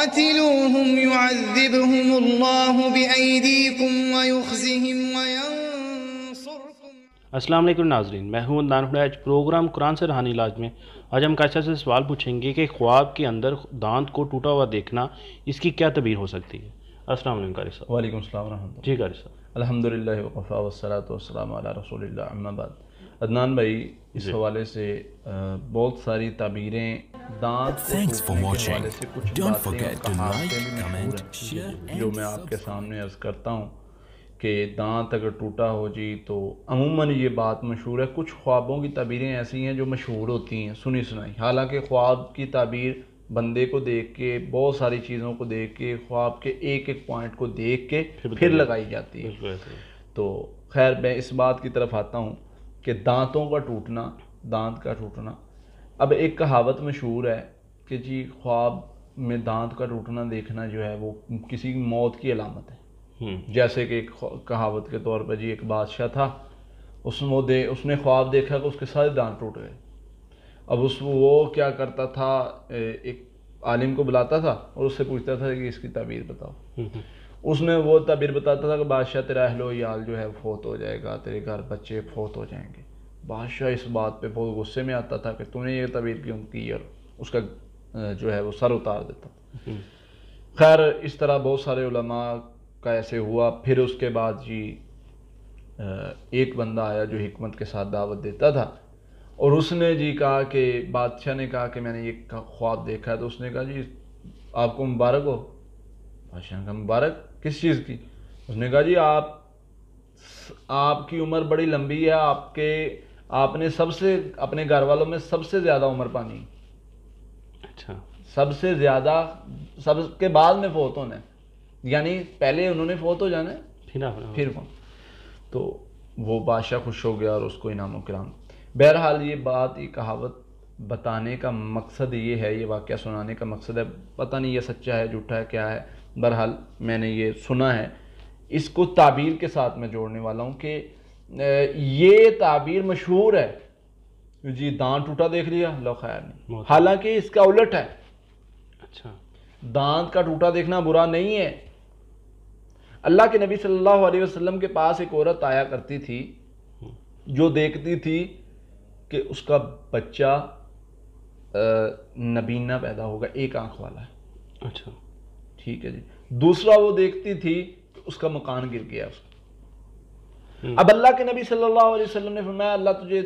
قاتلوهم يعذبهم الله بأيديكم ويخزهم नाजरीन मैं हूं अदनान हुडैज प्रोग्राम कुरान से रहानी इलाज में आज हम काशा से सवाल पूछेंगे कि ख्वाब के अंदर दांत को टूटा हुआ देखना इसकी क्या तबीर हो सकती है असलम कारी साहब वालेकुम जी कारी साहब अलहमदिल्ला वफ़ा वसलात वसलाम रसोल्ला अम्माबाद अदनान भाई इस हवाले से बहुत सारी तबीरें दांत Thanks for watching. जो मैं आपके सामने अर्ज़ करता हूँ कि दांत अगर टूटा हो जी तो अमूमन ये बात मशहूर है कुछ ख्वाबों की तबीरें ऐसी हैं जो मशहूर होती हैं सुनी सुनाई हालांकि ख्वाब की तबीर बंदे को देख के बहुत सारी चीज़ों को देख के ख्वाब के एक एक पॉइंट को देख के फिर, फिर लगाई जाती है तो खैर मैं इस बात की तरफ आता हूँ कि दांतों का टूटना दांत का टूटना अब एक कहावत मशहूर है कि जी ख्वाब में दांत का टूटना देखना जो है वो किसी की मौत की अलामत है हम्म। जैसे कि एक कहावत के तौर पर जी एक बादशाह था उसने दे उसने ख्वाब देखा कि उसके सारे दांत टूट गए अब उस वो क्या करता था एक आलिम को बुलाता था और उससे पूछता था कि इसकी तबीर बताओ हम्म। उसने वो तबीर बताता था कि बादशाह तेरा अहलो याल जो है फोत हो जाएगा तेरे घर बच्चे फोत हो जाएंगे बादशाह इस बात पे बहुत गुस्से में आता था कि तूने ये तबीर क्यों की और उसका जो है वो सर उतार देता था हम्म। खैर इस तरह बहुत सारे उलमा का ऐसे हुआ फिर उसके बाद जी एक बंदा आया जो हमत के साथ दावत देता था और उसने जी कहा कि बादशाह ने कहा कि मैंने ये ख्वाब देखा है तो उसने कहा जी आपको मुबारक हो बादशाह का मुबारक किस चीज़ की उसने कहा जी आप आपकी उम्र बड़ी लंबी है आपके आपने सबसे अपने घर वालों में सबसे ज़्यादा उम्र पानी अच्छा सबसे ज़्यादा सबके बाद में फोत होना यानी पहले उन्होंने फोत हो जाना फिर फिर फोन तो वो बादशाह खुश हो गया और उसको इनाम कराम बहरहाल ये बात ये कहावत बताने का मकसद ये है ये वाक्य सुनाने का मकसद है पता नहीं ये सच्चा है झूठा है क्या है बहरहाल मैंने ये सुना है इसको ताबीर के साथ मैं जोड़ने वाला हूँ कि ये ताबीर मशहूर है जी दांत टूटा देख लिया लो खैर नहीं अच्छा। हालांकि इसका उलट है अच्छा दांत का टूटा देखना बुरा नहीं है अल्लाह के नबी सल्लल्लाहु अलैहि वसल्लम के पास एक औरत आया करती थी हम्म। जो देखती थी कि उसका बच्चा नबीना पैदा होगा एक आंख वाला है अच्छा ठीक है जी दूसरा वो देखती थी उसका मकान गिर गया उसका हम्म। अब अल्लाह के नबी सल्लल्लाहु अलैहि वसल्लम ने फरमाया अल्लाह तुझे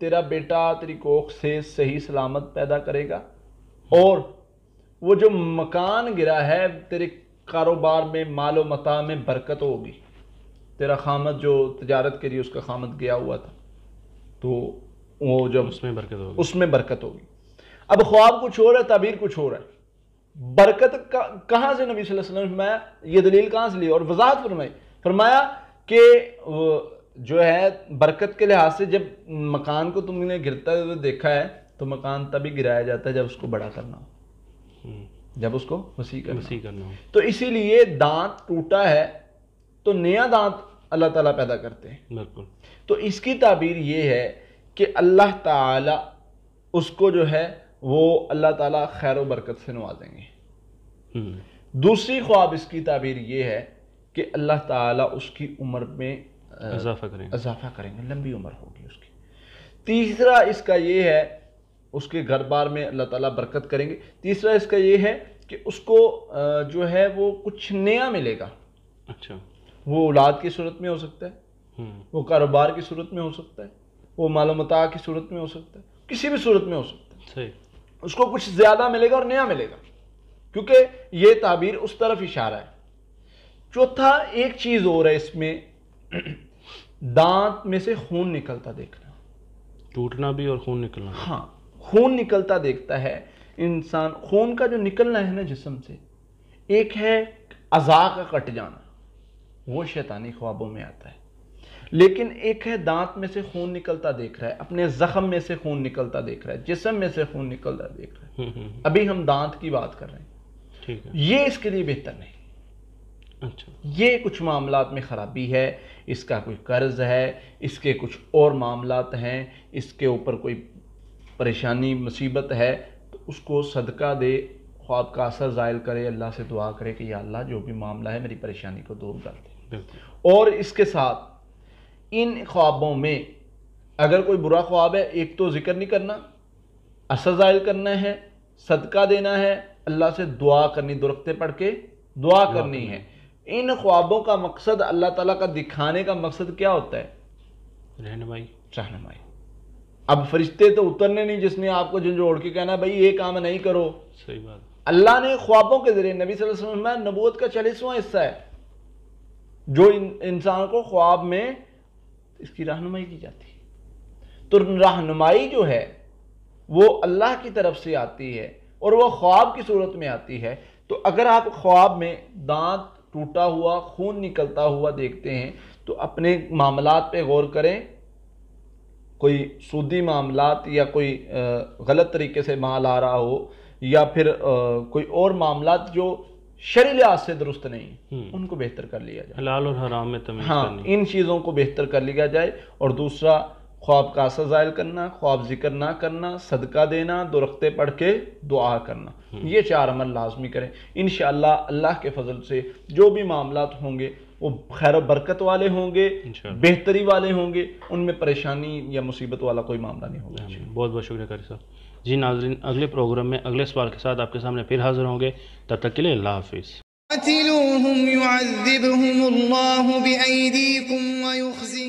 तेरा बेटा तेरी कोख से सही सलामत पैदा करेगा हम्म। और वो जो मकान गिरा है तेरे कारोबार में मालो मता में बरकत होगी तेरा खामत जो तजारत के लिए उसका खामत गया हुआ था तो वो जब उसमें बरकत होगी उसमें बरकत होगी अब ख्वाब कुछ और है तबीर कुछ और है बरकत कहाँ से नबी सल्लल्लाहु अलैहि वसल्लम ने फरमाया ये दलील कहाँ से ली और वजाहत फरमाई फरमाया कि जो है बरकत के लिहाज से जब मकान को तुमने गिरता हुआ देखा है तो मकान तभी गिराया जाता है जब उसको बड़ा करना हो हम्म। जब उसको वसी करना वसी करना हो तो इसीलिए दांत टूटा है तो नया दांत अल्लाह ताला पैदा करते हैं बिल्कुल तो इसकी ताबीर ये है कि अल्लाह ताला उसको जो है वो अल्लाह ताला खैर बरकत से नवाजेंगे हम्म। दूसरी ख्वाब इसकी ताबीर ये है कि अल्लाह ताला उसकी उम्र में इजाफा करेंगे इजाफा करेंगे लंबी उम्र होगी उसकी तीसरा इसका ये है उसके घर बार में अल्लाह ताला बरकत करेंगे तीसरा इसका ये है कि उसको जो है वो कुछ नया मिलेगा अच्छा वो औलाद की सूरत में हो सकता है हम्म। वो कारोबार की सूरत में हो सकता है वो मालूमता की सूरत में हो सकता है किसी भी सूरत में हो सकता है उसको कुछ ज़्यादा मिलेगा और नया मिलेगा क्योंकि ये ताबीर उस तरफ इशारा है चौथा एक चीज और है इसमें दांत में से खून निकलता देखना टूटना भी और खून निकलना हाँ खून निकलता देखता है इंसान खून का जो निकलना है ना जिसम से एक है अज़ा का कट जाना वो शैतानी ख्वाबों में आता है लेकिन एक है दांत में से खून निकलता देख रहा है अपने जख्म में से खून निकलता देख रहा है जिसम में से खून निकलता देख रहा है हम्म, हम्म, हम्म। अभी हम दांत की बात कर रहे हैं ठीक है ये इसके लिए बेहतर नहीं अच्छा ये कुछ मामला में ख़राबी है इसका कोई कर्ज़ है इसके कुछ और मामला हैं इसके ऊपर कोई परेशानी मुसीबत है तो उसको सदका दे ख्वाब का असर ज़ायल करे अल्लाह से दुआ करे कि या अल्लाह जो भी मामला है मेरी परेशानी को दूर कर दे और इसके साथ इन ख्वाबों में अगर कोई बुरा ख्वाब है एक तो ज़िक्र नहीं करना असर ज़ायल करना है सदका देना है अल्लाह से दुआ करनी दुरखते पढ़ के दुआ करनी है इन ख्वाबों का मकसद अल्लाह ताला का दिखाने का मकसद क्या होता है रहनमाई रहनमाई अब फरिश्ते तो उतरने नहीं जिसने आपको झंझोड़ के कहना भाई ये काम नहीं करो सही बात अल्लाह ने ख्वाबों के जरिए नबी सल्लल्लाहु नबूत का चालीसवां हिस्सा है जो इन, इंसान को ख्वाब में इसकी रहनुमाई की जाती है तो रहनुमाई जो है वो अल्लाह की तरफ से आती है और वह ख्वाब की सूरत में आती है तो अगर आप ख्वाब में दांत टूटा हुआ खून निकलता हुआ देखते हैं तो अपने मामला पे गौर करें कोई सूदी मामला या कोई गलत तरीके से माल आ रहा हो या फिर कोई और मामला जो शरी लिहाज से दुरुस्त नहीं हम्म। उनको बेहतर कर लिया जाए हलाल और हराम में तमीज हाँ इन चीज़ों को बेहतर कर लिया जाए और दूसरा ख्वाब का असर ज़ायल करना ख्वाब जिक्र ना करना सदका देना दुरख्ते पढ़ के दुआ करना हम्म। ये चार अमल लाजमी करें इन अल्लाह के फजल से जो भी मामला होंगे वो खैर बरकत वाले होंगे बेहतरी वाले होंगे उनमें परेशानी या मुसीबत वाला कोई मामला नहीं होगा बहुत बहुत शुक्रिया करी साहब जी नाजरीन अगले प्रोग्राम में अगले सवाल के साथ आपके सामने फिर हाजिर होंगे तब तक के लिए अल्लाह हाफिज़